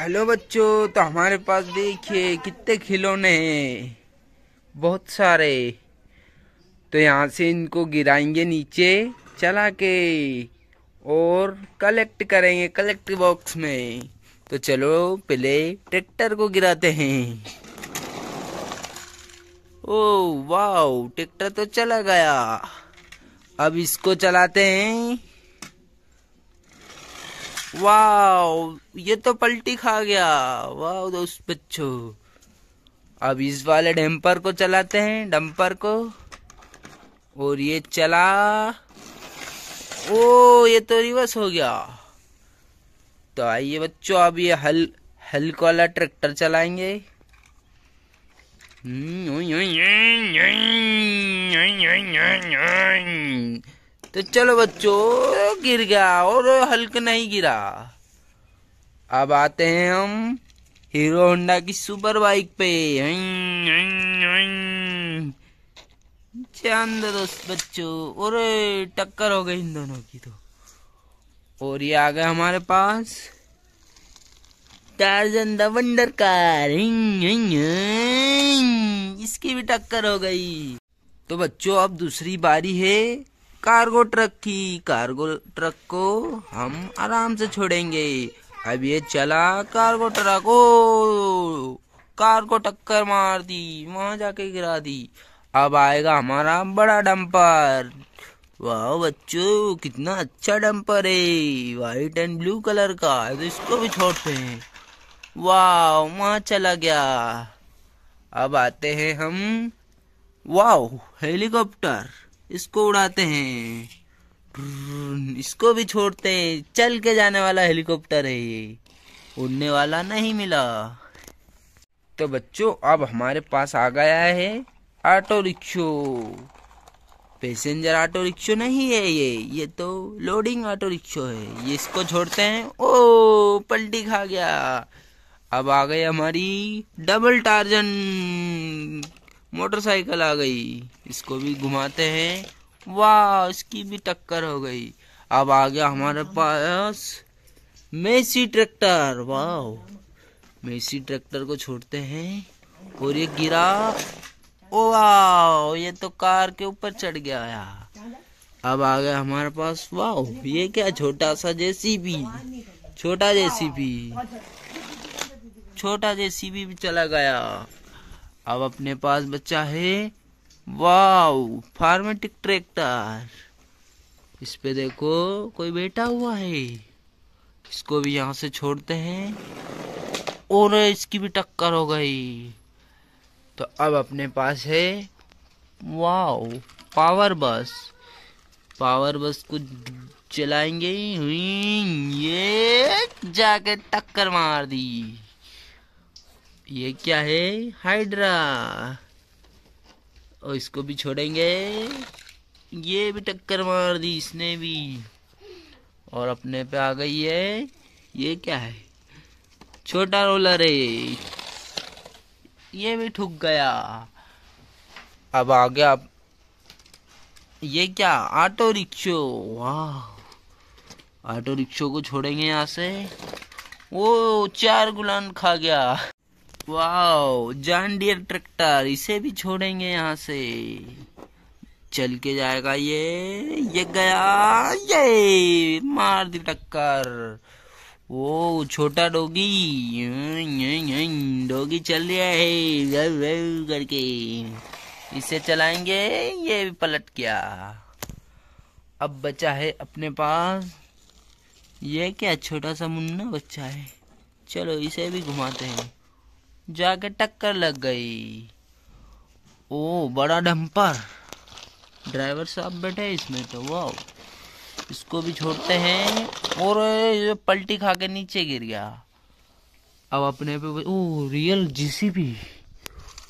Hello बच्चों तो हमारे पास देखिए कितने खिलौने हैं बहुत सारे तो यहाँ से इनको गिराएंगे नीचे चला के और कलेक्ट करेंगे कलेक्ट बॉक्स में तो चलो पहले ट्रैक्टर को गिराते हैं ओ वाह ट्रैक्टर तो चला गया अब इसको चलाते हैं वाह ये तो पलटी खा गया वाह दोस्त बच्चों अब इस वाले डम्पर को चलाते हैं डम्पर को और ये चला ओ ये तो रिवर्स हो गया तो आइए बच्चों अब ये हल हल्क वाला ट्रैक्टर चलाएंगे हम्म तो चलो बच्चों गिर गया और हल्क नहीं गिरा अब आते हैं हम हीरो होंडा की सुपर बाइक पे हम्म, हम्म, हम्म। चंद दोस्त बच्चों और टक्कर हो गई इन दोनों की तो और ये आ गए हमारे पास टार्जन द वंडर कार इसकी भी टक्कर हो गई तो बच्चों अब दूसरी बारी है कार्गो ट्रक की कार्गो ट्रक को हम आराम से छोड़ेंगे अब ये चला कार्गो ट्रक ओ कार को टक्कर मार दी वहां जाके गिरा दी अब आएगा हमारा बड़ा डंपर वाह बच्चों कितना अच्छा डंपर है वाइट एंड ब्लू कलर का तो इसको भी छोड़ते हैं वाह वहा चला गया अब आते हैं हम वाह हेलीकॉप्टर इसको उड़ाते हैं इसको भी छोड़ते हैं चल के जाने वाला हेलीकॉप्टर है ये उड़ने वाला नहीं मिला तो बच्चों अब हमारे पास आ गया है auto rickshaw passenger auto rickshaw नहीं है ये ये तो लोडिंग ऑटो रिक्शो है ये इसको छोड़ते हैं ओ पलटी खा गया अब आ गई हमारी डबल टार्जन मोटरसाइकिल आ गई इसको भी घुमाते हैं वाह इसकी भी टक्कर हो गई अब आ गया हमारे पास मेसी ट्रैक्टर वाह मेसी ट्रैक्टर को छोड़ते हैं और ये गिरा ओ वाह ये तो कार के ऊपर चढ़ गया यार अब आ गया हमारे पास वाह ये क्या छोटा सा जेसीबी छोटा जेसीबी छोटा जेसीबी भी चला गया अब अपने पास बच्चा है वाओ फार्मेटिक ट्रैक्टर इस पे देखो कोई बैठा हुआ है इसको भी यहाँ से छोड़ते हैं और इसकी भी टक्कर हो गई तो अब अपने पास है वाओ पावर बस पावर बस को चलाएंगे हुई ये जाके टक्कर मार दी ये क्या है हाइड्रा और इसको भी छोड़ेंगे ये भी टक्कर मार दी इसने भी और अपने पे आ गई है ये क्या है छोटा रोलर है ये भी ठुक गया अब आ गया अब ये क्या ऑटो रिक्शो वाह ऑटो रिक्शो को छोड़ेंगे यहाँ से वो चार गुलान खा गया वाओ जॉन डियर ट्रैक्टर इसे भी छोड़ेंगे यहाँ से चल के जाएगा ये ये गया ये मार दी टक्कर वो छोटा डोगी डोगी चल रहा है करके इसे चलाएंगे ये भी पलट गया अब बचा है अपने पास ये क्या छोटा सा मुन्ना बच्चा है चलो इसे भी घुमाते हैं जाके टक्कर लग गई ओ बड़ा डंपर ड्राइवर साहब बैठे इसमें तो वाह इसको भी छोड़ते हैं और ये पलटी खा के नीचे गिर गया अब अपने पे ओ रियल जेसीबी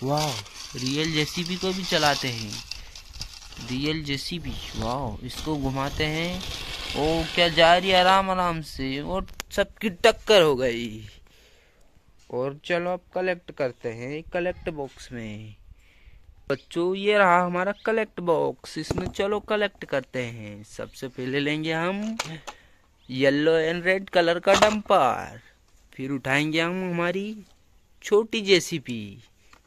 वाह रियल जेसीबी को भी चलाते हैं रियल जेसीबी वाह इसको घुमाते हैं ओ क्या जा रही आराम आराम से और सबकी टक्कर हो गई और चलो अब कलेक्ट करते हैं कलेक्ट बॉक्स में बच्चों ये रहा हमारा कलेक्ट बॉक्स इसमें चलो कलेक्ट करते हैं सबसे पहले लेंगे हम येलो एंड रेड कलर का डंपर फिर उठाएंगे हम हमारी छोटी जेसीपी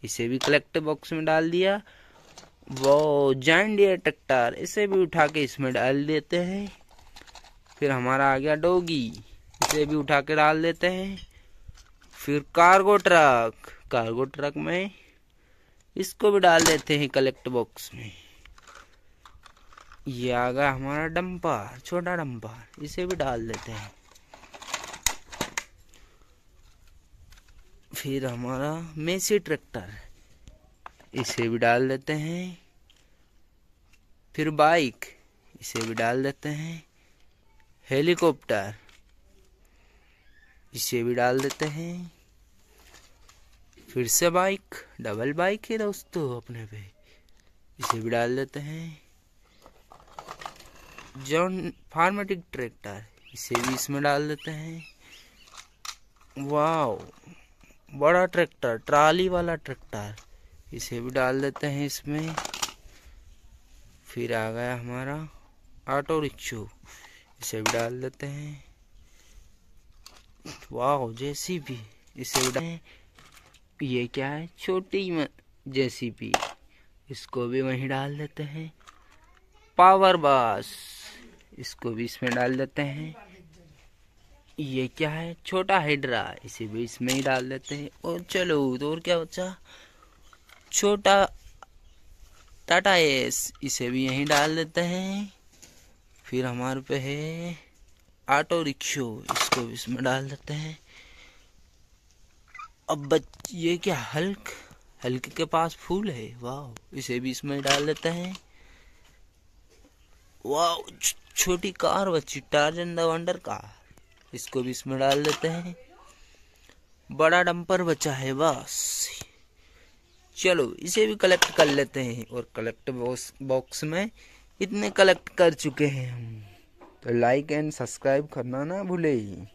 इसे भी कलेक्ट बॉक्स में डाल दिया वो जॉइंट डियर ट्रैक्टर इसे भी उठा के इसमें डाल देते हैं फिर हमारा आ गया डोगी इसे भी उठा के डाल देते हैं फिर कार्गो ट्रक कार्गो ट्रक में इसको भी डाल देते हैं कलेक्ट बॉक्स में ये आ गया हमारा डंपर छोटा डंपर इसे भी डाल देते हैं फिर हमारा मेसी ट्रैक्टर इसे भी डाल देते हैं फिर बाइक इसे भी डाल देते हैं हेलीकॉप्टर इसे भी डाल देते हैं फिर से बाइक डबल बाइक है दोस्तों अपने पे इसे भी डाल देते हैं जॉन फार्मेटिक ट्रैक्टर इसे भी इसमें डाल देते हैं वाओ बड़ा ट्रैक्टर ट्राली वाला ट्रैक्टर इसे भी डाल देते हैं इसमें फिर आ गया हमारा ऑटो रिक्शो इसे भी डाल देते हैं वाह जैसी भी इसे ये क्या है छोटी जैसी भी इसको भी वहीं डाल देते हैं पावर बस इसको भी इसमें डाल देते हैं ये क्या है छोटा हाइड्रा इसे भी इसमें ही डाल देते हैं और चलो तो और क्या बच्चा छोटा टाटा एस इसे भी यहीं डाल देते हैं फिर हमारे पे है ऑटो रिक्शो इसको भी इसमें डाल देते हैं अब बच ये क्या हल्क हल्क के पास फूल है वाह इसे भी इसमें डाल देते हैं वाह छोटी कार बच्ची टार्जन द वंडर कार इसको भी इसमें डाल देते हैं बड़ा डंपर बचा है बस चलो इसे भी कलेक्ट कर लेते हैं और कलेक्ट बॉक्स में इतने कलेक्ट कर चुके हैं हम तो लाइक एंड सब्सक्राइब करना ना भूले ही